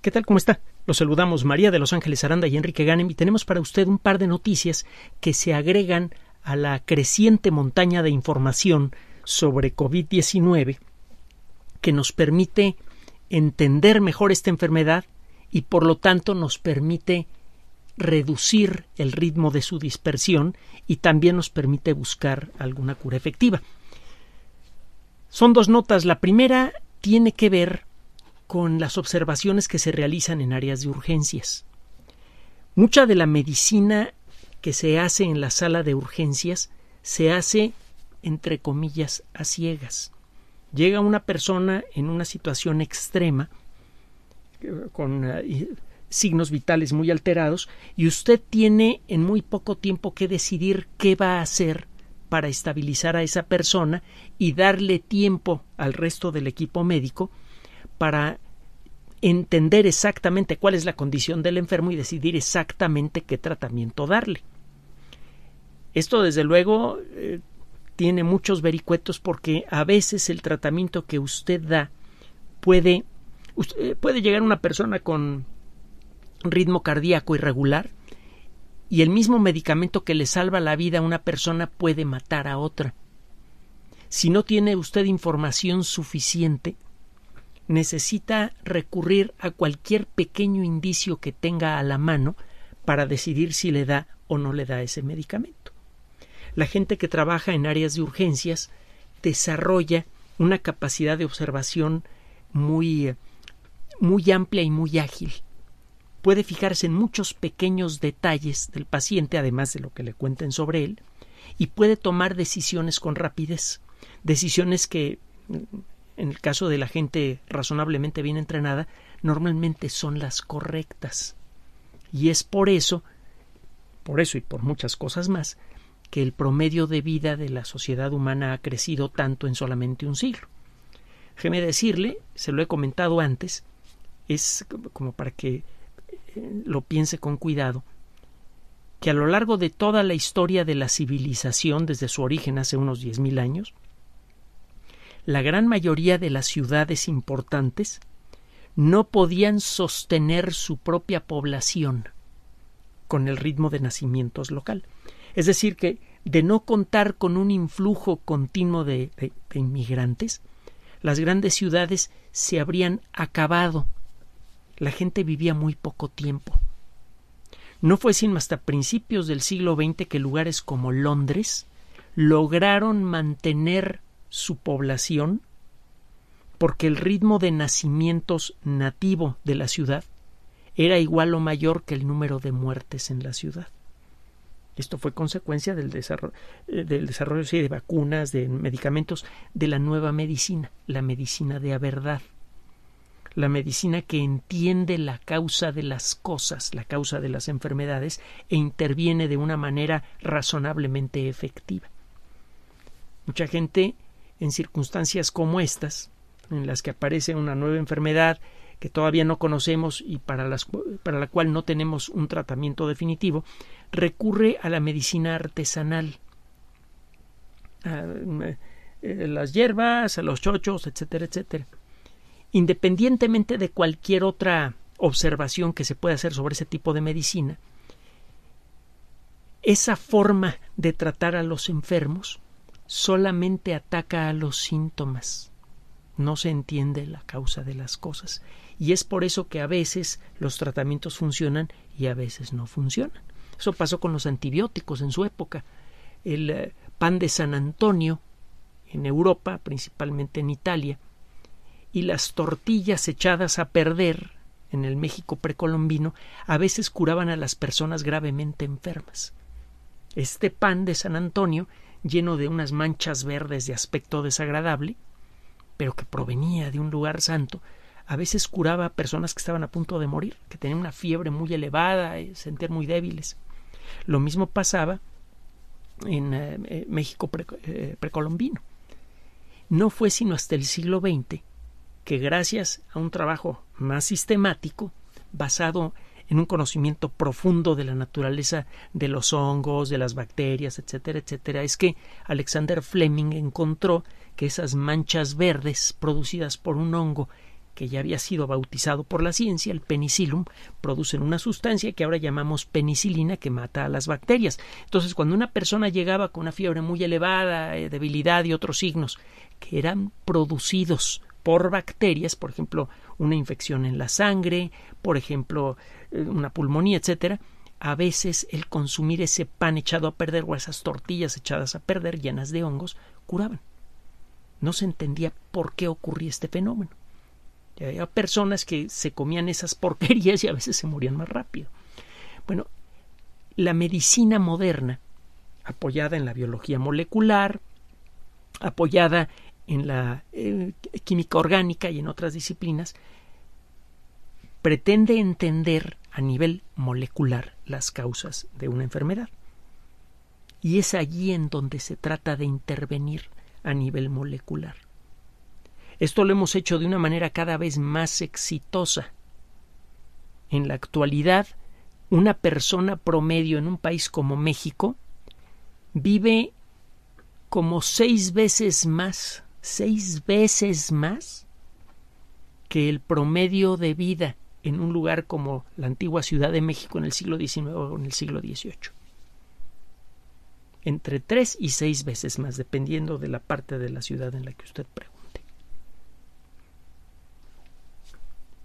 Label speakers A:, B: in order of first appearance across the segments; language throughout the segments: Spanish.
A: ¿Qué tal? ¿Cómo está? Los saludamos María de Los Ángeles Aranda y Enrique Ganem y tenemos para usted un par de noticias que se agregan a la creciente montaña de información sobre COVID-19 que nos permite entender mejor esta enfermedad y por lo tanto nos permite reducir el ritmo de su dispersión y también nos permite buscar alguna cura efectiva. Son dos notas. La primera tiene que ver con las observaciones que se realizan en áreas de urgencias. Mucha de la medicina que se hace en la sala de urgencias se hace, entre comillas, a ciegas. Llega una persona en una situación extrema, eh, con eh, signos vitales muy alterados, y usted tiene en muy poco tiempo que decidir qué va a hacer para estabilizar a esa persona y darle tiempo al resto del equipo médico para entender exactamente cuál es la condición del enfermo y decidir exactamente qué tratamiento darle. Esto, desde luego, eh, tiene muchos vericuetos porque a veces el tratamiento que usted da puede, eh, puede llegar a una persona con ritmo cardíaco irregular y el mismo medicamento que le salva la vida a una persona puede matar a otra. Si no tiene usted información suficiente, necesita recurrir a cualquier pequeño indicio que tenga a la mano para decidir si le da o no le da ese medicamento. La gente que trabaja en áreas de urgencias desarrolla una capacidad de observación muy, muy amplia y muy ágil. Puede fijarse en muchos pequeños detalles del paciente, además de lo que le cuenten sobre él, y puede tomar decisiones con rapidez, decisiones que en el caso de la gente razonablemente bien entrenada, normalmente son las correctas. Y es por eso, por eso y por muchas cosas más, que el promedio de vida de la sociedad humana ha crecido tanto en solamente un siglo. Déjeme decirle, se lo he comentado antes, es como para que eh, lo piense con cuidado, que a lo largo de toda la historia de la civilización, desde su origen hace unos 10.000 años, la gran mayoría de las ciudades importantes no podían sostener su propia población con el ritmo de nacimientos local. Es decir, que de no contar con un influjo continuo de, inmigrantes, las grandes ciudades se habrían acabado. La gente vivía muy poco tiempo. No fue sino hasta principios del siglo XX que lugares como Londres lograron mantener su población porque el ritmo de nacimientos nativo de la ciudad era igual o mayor que el número de muertes en la ciudad. Esto fue consecuencia del desarrollo, eh, del desarrollo de vacunas, de medicamentos, de la nueva medicina, la medicina de la verdad, la medicina que entiende la causa de las cosas, la causa de las enfermedades, e interviene de una manera razonablemente efectiva. Mucha gente en circunstancias como estas, en las que aparece una nueva enfermedad que todavía no conocemos y para, la cual no tenemos un tratamiento definitivo, recurre a la medicina artesanal, a, mm, eh, las hierbas, a los chochos, etcétera, etcétera. Independientemente de cualquier otra observación que se pueda hacer sobre ese tipo de medicina, esa forma de tratar a los enfermos solamente ataca a los síntomas. No se entiende la causa de las cosas. Y es por eso que a veces los tratamientos funcionan y a veces no funcionan. Eso pasó con los antibióticos en su época. El eh, pan de San Antonio, en Europa, principalmente en Italia, y las tortillas echadas a perder en el México precolombino a veces curaban a las personas gravemente enfermas. Este pan de San Antonio lleno de unas manchas verdes de aspecto desagradable, pero que provenía de un lugar santo, a veces curaba a personas que estaban a punto de morir, que tenían una fiebre muy elevada, y eh, sentían muy débiles. Lo mismo pasaba en eh, eh, México precolombino. No fue sino hasta el siglo XX que gracias a un trabajo más sistemático, basado en un conocimiento profundo de la naturaleza de los hongos, de las bacterias, etcétera, etcétera, es que Alexander Fleming encontró que esas manchas verdes producidas por un hongo que ya había sido bautizado por la ciencia, el penicillum, producen una sustancia que ahora llamamos penicilina que mata a las bacterias. Entonces, cuando una persona llegaba con una fiebre muy elevada, eh, debilidad y otros signos que eran producidos por bacterias, por ejemplo, una infección en la sangre, por ejemplo, eh, una pulmonía, etcétera, a veces el consumir ese pan echado a perder o esas tortillas echadas a perder llenas de hongos curaban. No se entendía por qué ocurría este fenómeno. había personas que se comían esas porquerías y a veces se morían más rápido. Bueno, la medicina moderna, apoyada en la biología molecular, apoyada en la eh, química orgánica y en otras disciplinas, pretende entender a nivel molecular las causas de una enfermedad. Y es allí en donde se trata de intervenir a nivel molecular. Esto lo hemos hecho de una manera cada vez más exitosa. En la actualidad, una persona promedio en un país como México vive como seis veces más, seis veces más que el promedio de vida en un lugar como la antigua Ciudad de México en el siglo XIX o en el siglo XVIII. Entre tres y seis veces más, dependiendo de la parte de la ciudad en la que usted pregunte.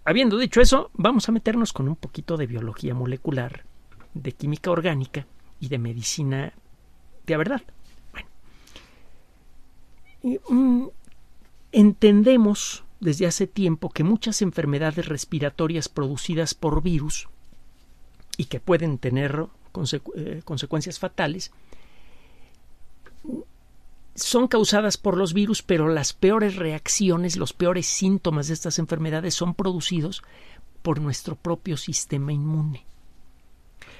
A: Habiendo dicho eso, vamos a meternos con un poquito de biología molecular, de química orgánica y de medicina de verdad. Bueno, mm, entendemos desde hace tiempo que muchas enfermedades respiratorias producidas por virus y que pueden tener eh, consecuencias fatales son causadas por los virus, pero las peores reacciones, los peores síntomas de estas enfermedades son producidos por nuestro propio sistema inmune.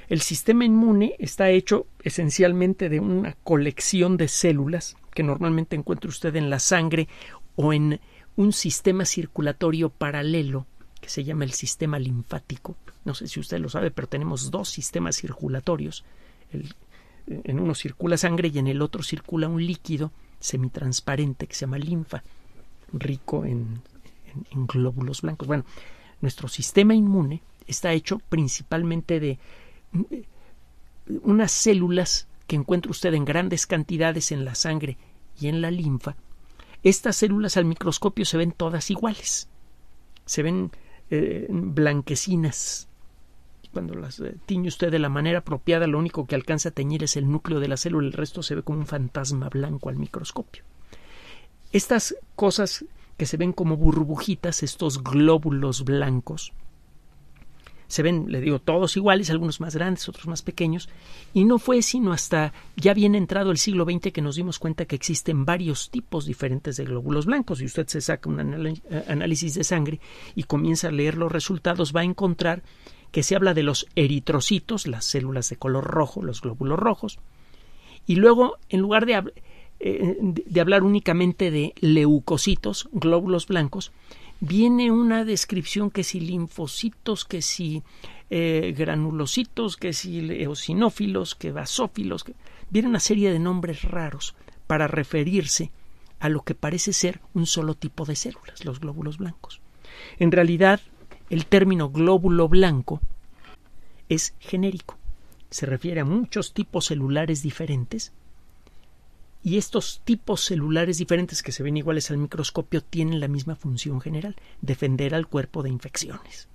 A: El sistema inmune está hecho esencialmente de una colección de células que normalmente encuentra usted en la sangre o en un sistema circulatorio paralelo que se llama el sistema linfático. No sé si usted lo sabe, pero tenemos dos sistemas circulatorios. en uno circula sangre y en el otro circula un líquido semitransparente que se llama linfa, rico en glóbulos blancos. Bueno, nuestro sistema inmune está hecho principalmente de mm, eh, unas células que encuentra usted en grandes cantidades en la sangre y en la linfa, estas células al microscopio se ven todas iguales, se ven eh, blanquecinas. Cuando las eh, tiñe usted de la manera apropiada, lo único que alcanza a teñir es el núcleo de la célula, el resto se ve como un fantasma blanco al microscopio. Estas cosas que se ven como burbujitas, estos glóbulos blancos, se ven, le digo, todos iguales, algunos más grandes, otros más pequeños, y no fue sino hasta ya bien entrado el siglo XX que nos dimos cuenta que existen varios tipos diferentes de glóbulos blancos, y usted se saca un eh, análisis de sangre y comienza a leer los resultados, va a encontrar que se habla de los eritrocitos, las células de color rojo, los glóbulos rojos, y luego, en lugar de eh, hablar únicamente de leucocitos, glóbulos blancos, viene una descripción que si linfocitos, que si eh, granulocitos, que si eosinófilos, que basófilos, que... viene una serie de nombres raros para referirse a lo que parece ser un solo tipo de células, los glóbulos blancos. En realidad, el término glóbulo blanco es genérico. Se refiere a muchos tipos celulares diferentes y estos tipos celulares diferentes que se ven iguales al microscopio tienen la misma función general, defender al cuerpo de infecciones.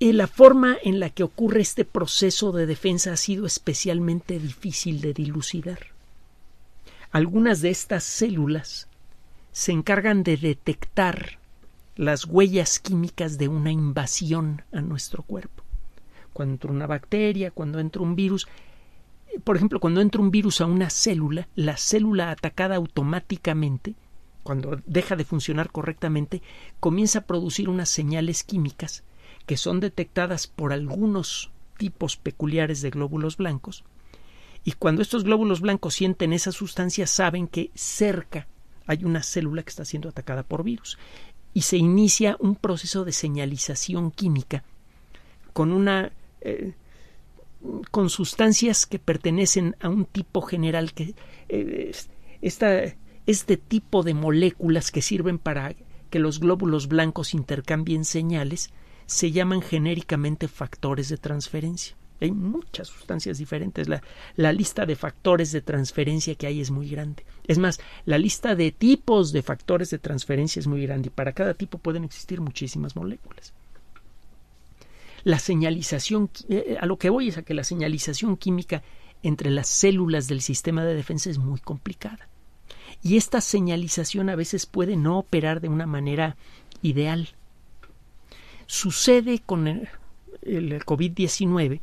A: la forma en la que ocurre este proceso de defensa ha sido especialmente difícil de dilucidar. Algunas de estas células se encargan de detectar las huellas químicas de una invasión a nuestro cuerpo. Cuando entra una bacteria, cuando entra un virus, por ejemplo, cuando entra un virus a una célula, la célula atacada automáticamente, cuando deja de funcionar correctamente, comienza a producir unas señales químicas que son detectadas por algunos tipos peculiares de glóbulos blancos. Y cuando estos glóbulos blancos sienten esa sustancia, saben que cerca hay una célula que está siendo atacada por virus. Y se inicia un proceso de señalización química con una eh, con sustancias que pertenecen a un tipo general que eh, este tipo de moléculas que sirven para que los glóbulos blancos intercambien señales se llaman genéricamente factores de transferencia. Hay muchas sustancias diferentes. La, la, lista de factores de transferencia que hay es muy grande. Es más, la lista de tipos de factores de transferencia es muy grande y para cada tipo pueden existir muchísimas moléculas. La señalización, eh, eh, a lo que voy es a que la señalización química entre las células del sistema de defensa es muy complicada. Y esta señalización a veces puede no operar de una manera ideal. Sucede con el, el COVID-19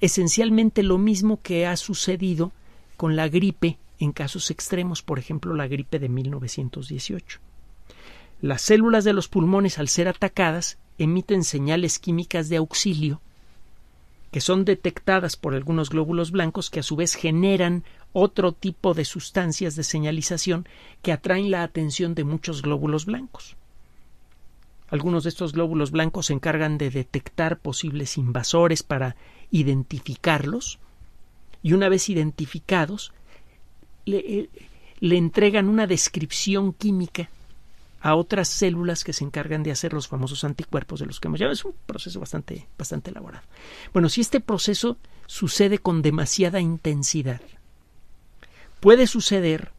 A: esencialmente lo mismo que ha sucedido con la gripe en casos extremos, por ejemplo la gripe de 1918. Las células de los pulmones al ser atacadas emiten señales químicas de auxilio que son detectadas por algunos glóbulos blancos que a su vez generan otro tipo de sustancias de señalización que atraen la atención de muchos glóbulos blancos. Algunos de estos glóbulos blancos se encargan de detectar posibles invasores para identificarlos y una vez identificados le, eh, le entregan una descripción química a otras células que se encargan de hacer los famosos anticuerpos de los que hemos ya Es un proceso bastante, bastante elaborado. Bueno, si este proceso sucede con demasiada intensidad, puede suceder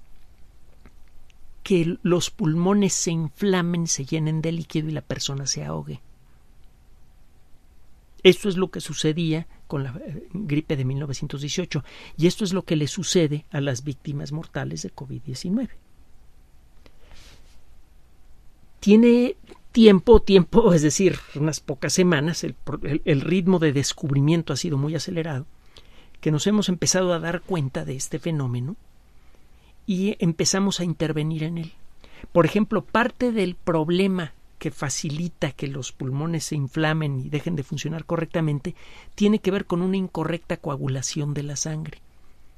A: que los pulmones se inflamen, se llenen de líquido y la persona se ahogue. Esto es lo que sucedía con la eh, gripe de 1918 y esto es lo que le sucede a las víctimas mortales de COVID-19 tiene tiempo, tiempo, es decir, unas pocas semanas, el, ritmo de descubrimiento ha sido muy acelerado, que nos hemos empezado a dar cuenta de este fenómeno y empezamos a intervenir en él. Por ejemplo, parte del problema que facilita que los pulmones se inflamen y dejen de funcionar correctamente tiene que ver con una incorrecta coagulación de la sangre.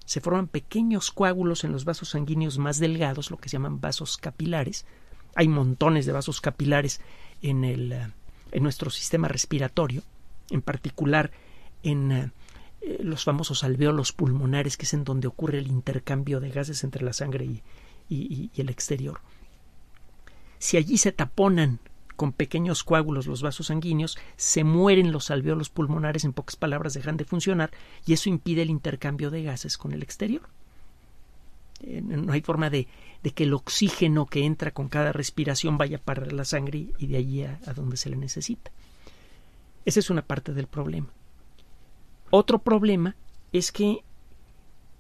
A: Se forman pequeños coágulos en los vasos sanguíneos más delgados, lo que se llaman vasos capilares, hay montones de vasos capilares eh, en, nuestro sistema respiratorio, en particular en eh, eh, los famosos alveolos pulmonares, que es en donde ocurre el intercambio de gases entre la sangre y, y el exterior. Si allí se taponan con pequeños coágulos los vasos sanguíneos, se mueren los alveolos pulmonares, en pocas palabras dejan de funcionar, y eso impide el intercambio de gases con el exterior. Eh, no hay forma de, que el oxígeno que entra con cada respiración vaya para la sangre y de allí a, a donde se le necesita. Esa es una parte del problema. Otro problema es que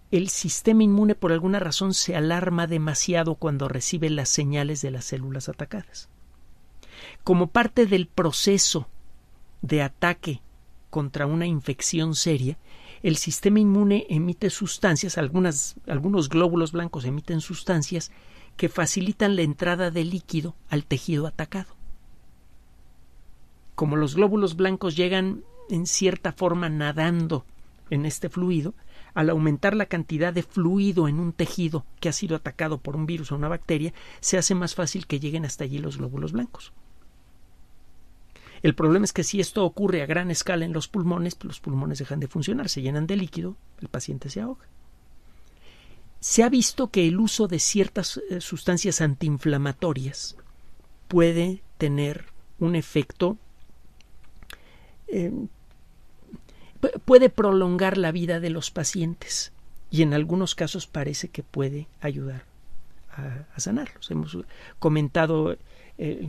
A: el sistema inmune por alguna razón se alarma demasiado cuando recibe las señales de las células atacadas. Como parte del proceso de ataque contra una infección seria, el sistema inmune emite sustancias, algunas, algunos glóbulos blancos emiten sustancias que facilitan la entrada de líquido al tejido atacado. Como los glóbulos blancos llegan en cierta forma nadando en este fluido, al aumentar la cantidad de fluido en un tejido que ha sido atacado por un virus o una bacteria, se hace más fácil que lleguen hasta allí los glóbulos blancos. El problema es que si esto ocurre a gran escala en los pulmones, pues los pulmones dejan de funcionar, se llenan de líquido, el paciente se ahoga. Se ha visto que el uso de ciertas eh, sustancias antiinflamatorias puede tener un efecto em, puede prolongar la vida de los pacientes y en algunos casos parece que puede ayudar a, sanarlos. Hemos comentado eh,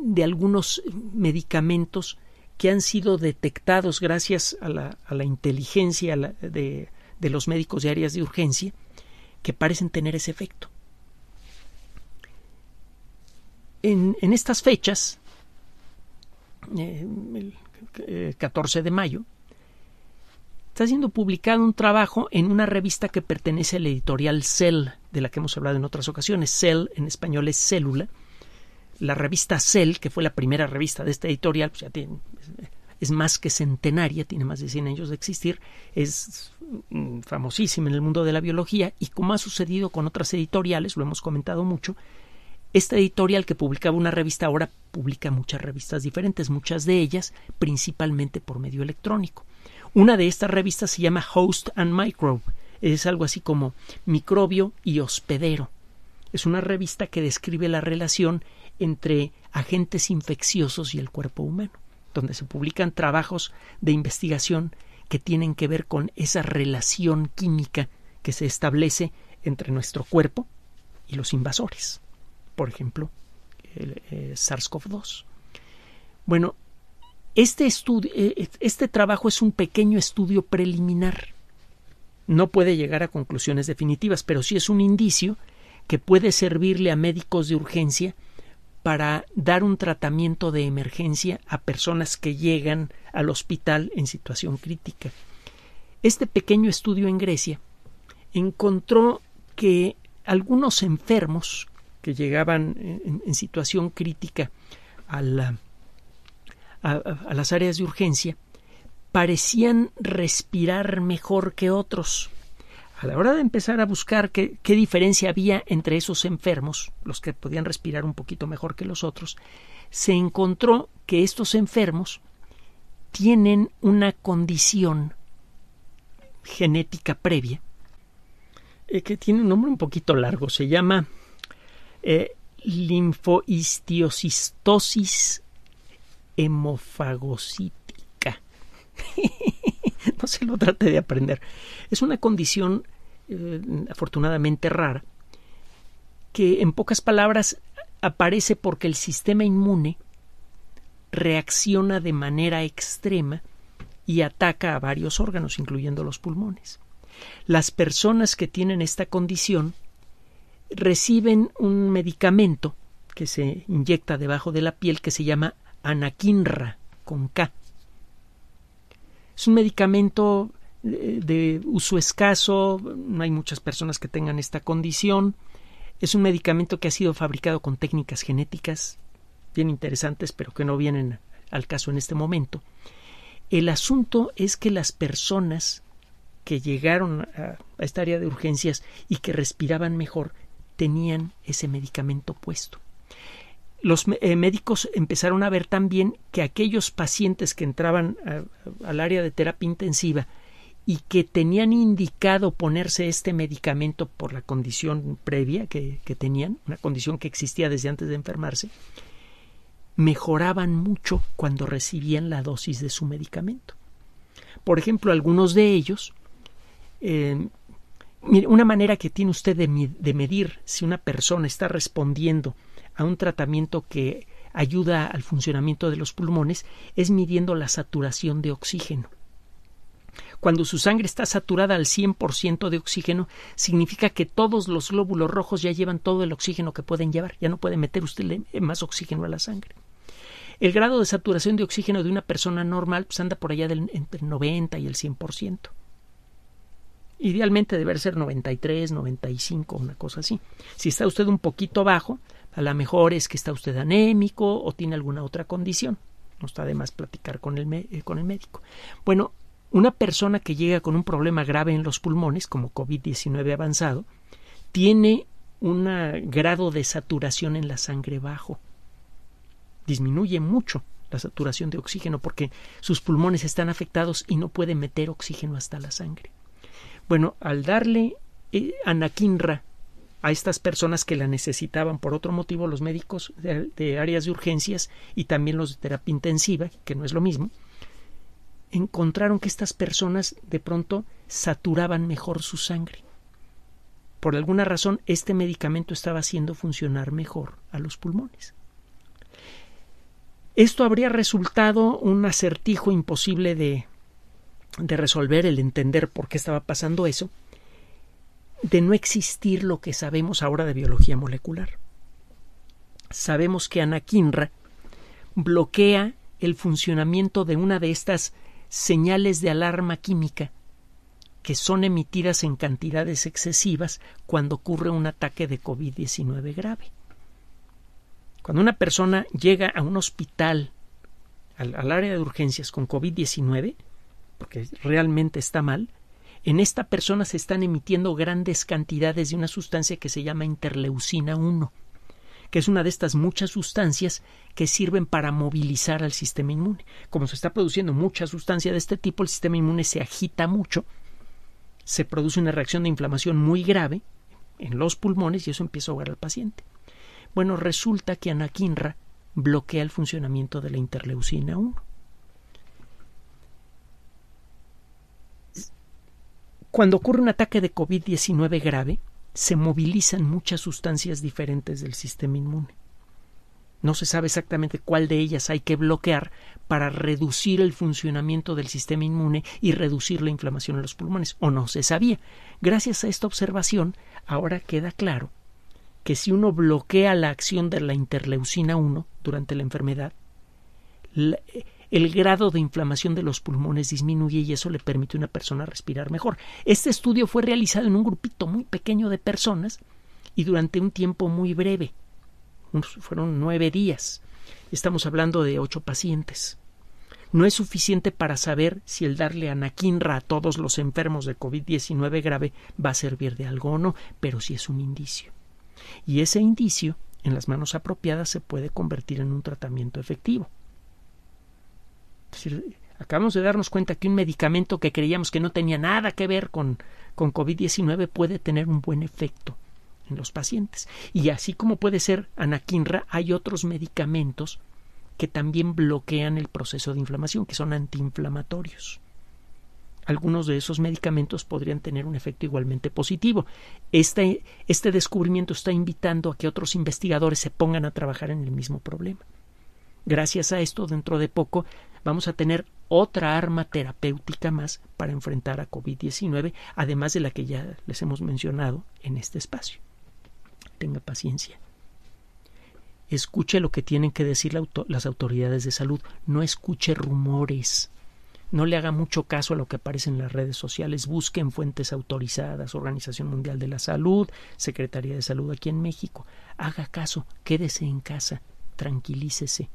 A: de algunos eh, medicamentos que han sido detectados gracias a la, inteligencia de, los médicos de áreas de urgencia que parecen tener ese efecto. En, estas fechas, eh, el 14 eh, de mayo, está siendo publicado un trabajo en una revista que pertenece a la editorial Cell, de la que hemos hablado en otras ocasiones. Cell en español es célula la revista Cell, que fue la primera revista de esta editorial, pues ya tiene, es más que centenaria, tiene más de 100 años de existir, es famosísima en el mundo de la biología y como ha sucedido con otras editoriales, lo hemos comentado mucho, esta editorial que publicaba una revista ahora publica muchas revistas diferentes, muchas de ellas principalmente por medio electrónico. Una de estas revistas se llama Host and Microbe, es algo así como microbio y hospedero. Es una revista que describe la relación entre agentes infecciosos y el cuerpo humano, donde se publican trabajos de investigación que tienen que ver con esa relación química que se establece entre nuestro cuerpo y los invasores, por ejemplo, el, eh, SARS-CoV-2. Bueno, este, eh, este trabajo es un pequeño estudio preliminar. No puede llegar a conclusiones definitivas, pero sí es un indicio que puede servirle a médicos de urgencia para dar un tratamiento de emergencia a personas que llegan al hospital en situación crítica. Este pequeño estudio en Grecia encontró que algunos enfermos que llegaban en, situación crítica a las áreas de urgencia parecían respirar mejor que otros a la hora de empezar a buscar qué, diferencia había entre esos enfermos, los que podían respirar un poquito mejor que los otros, se encontró que estos enfermos tienen una condición genética previa eh, que tiene un nombre un poquito largo, se llama eh, linfohistiocistosis hemofagocítica. no se lo trate de aprender. Es una condición eh, afortunadamente rara que en pocas palabras aparece porque el sistema inmune reacciona de manera extrema y ataca a varios órganos, incluyendo los pulmones. Las personas que tienen esta condición reciben un medicamento que se inyecta debajo de la piel que se llama anakinra con K es un medicamento eh, de, uso escaso, no hay muchas personas que tengan esta condición. Es un medicamento que ha sido fabricado con técnicas genéticas bien interesantes, pero que no vienen al caso en este momento. El asunto es que las personas que llegaron a esta área de urgencias y que respiraban mejor tenían ese medicamento puesto los eh, médicos empezaron a ver también que aquellos pacientes que entraban al área de terapia intensiva y que tenían indicado ponerse este medicamento por la condición previa que, tenían, una condición que existía desde antes de enfermarse, mejoraban mucho cuando recibían la dosis de su medicamento. Por ejemplo, algunos de ellos, eh, una manera que tiene usted de medir si una persona está respondiendo a un tratamiento que ayuda al funcionamiento de los pulmones es midiendo la saturación de oxígeno. Cuando su sangre está saturada al 100% de oxígeno, significa que todos los glóbulos rojos ya llevan todo el oxígeno que pueden llevar, ya no puede meter usted más oxígeno a la sangre. El grado de saturación de oxígeno de una persona normal pues, anda por allá del, entre el 90 y el 100%. Idealmente debe ser 93, 95, una cosa así. Si está usted un poquito bajo, a lo mejor es que está usted anémico o tiene alguna otra condición. No está de más platicar con el, eh, con el médico. Bueno, una persona que llega con un problema grave en los pulmones, como COVID-19 avanzado, tiene un grado de saturación en la sangre bajo. Disminuye mucho la saturación de oxígeno porque sus pulmones están afectados y no puede meter oxígeno hasta la sangre. Bueno, al darle eh, anakinra anaquinra a estas personas que la necesitaban por otro motivo, los médicos de, áreas de urgencias y también los de terapia intensiva, que no es lo mismo, encontraron que estas personas de pronto saturaban mejor su sangre. Por alguna razón, este medicamento estaba haciendo funcionar mejor a los pulmones. Esto habría resultado un acertijo imposible de, de resolver el entender por qué estaba pasando eso, de no existir lo que sabemos ahora de biología molecular. Sabemos que anakinra bloquea el funcionamiento de una de estas señales de alarma química que son emitidas en cantidades excesivas cuando ocurre un ataque de COVID-19 grave. Cuando una persona llega a un hospital, al, al área de urgencias con COVID-19, porque realmente está mal, en esta persona se están emitiendo grandes cantidades de una sustancia que se llama interleucina 1, que es una de estas muchas sustancias que sirven para movilizar al sistema inmune. Como se está produciendo mucha sustancia de este tipo, el sistema inmune se agita mucho, se produce una reacción de inflamación muy grave en los pulmones y eso empieza a ahogar al paciente. Bueno, resulta que anakinra bloquea el funcionamiento de la interleucina 1. Cuando ocurre un ataque de COVID-19 grave, se movilizan muchas sustancias diferentes del sistema inmune. No se sabe exactamente cuál de ellas hay que bloquear para reducir el funcionamiento del sistema inmune y reducir la inflamación en los pulmones, o no se sabía. Gracias a esta observación, ahora queda claro que si uno bloquea la acción de la interleucina 1 durante la enfermedad, eh, el grado de inflamación de los pulmones disminuye y eso le permite a una persona respirar mejor. Este estudio fue realizado en un grupito muy pequeño de personas y durante un tiempo muy breve. Fueron nueve días. Estamos hablando de ocho pacientes. No es suficiente para saber si el darle anaquinra a todos los enfermos de COVID-19 grave va a servir de algo o no, pero sí es un indicio. Y ese indicio, en las manos apropiadas, se puede convertir en un tratamiento efectivo. Es pues, decir, acabamos de darnos cuenta que un medicamento que creíamos que no tenía nada que ver con, COVID-19 puede tener un buen efecto en los pacientes. Y así como puede ser anaquinra, hay otros medicamentos que también bloquean el proceso de inflamación, que son antiinflamatorios. Algunos de esos medicamentos podrían tener un efecto igualmente positivo. Este, este descubrimiento está invitando a que otros investigadores se pongan a trabajar en el mismo problema. Gracias a esto, dentro de poco vamos a tener otra arma terapéutica más para enfrentar a COVID-19, además de la que ya les hemos mencionado en este espacio. Tenga paciencia. Escuche lo que tienen que decir las autoridades de salud. No escuche rumores. No le haga mucho caso a lo que aparece en las redes sociales. Busquen fuentes autorizadas, Organización Mundial de la Salud, Secretaría de Salud aquí en México. Haga caso, quédese en casa, tranquilícese.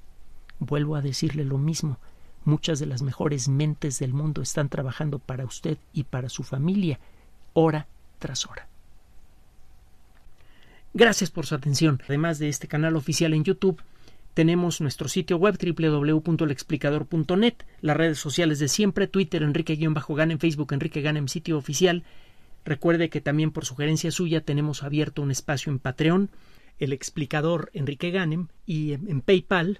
A: Vuelvo a decirle lo mismo. Muchas de las mejores mentes del mundo están trabajando para usted y para su familia, hora tras hora. Gracias por su atención. Además de este canal oficial en YouTube, tenemos nuestro sitio web www.lexplicador.net, las redes sociales de siempre, Twitter Enrique-Ganem, Facebook Enrique Ganem, sitio oficial. Recuerde que también por sugerencia suya tenemos abierto un espacio en Patreon, el explicador Enrique Ganem y en PayPal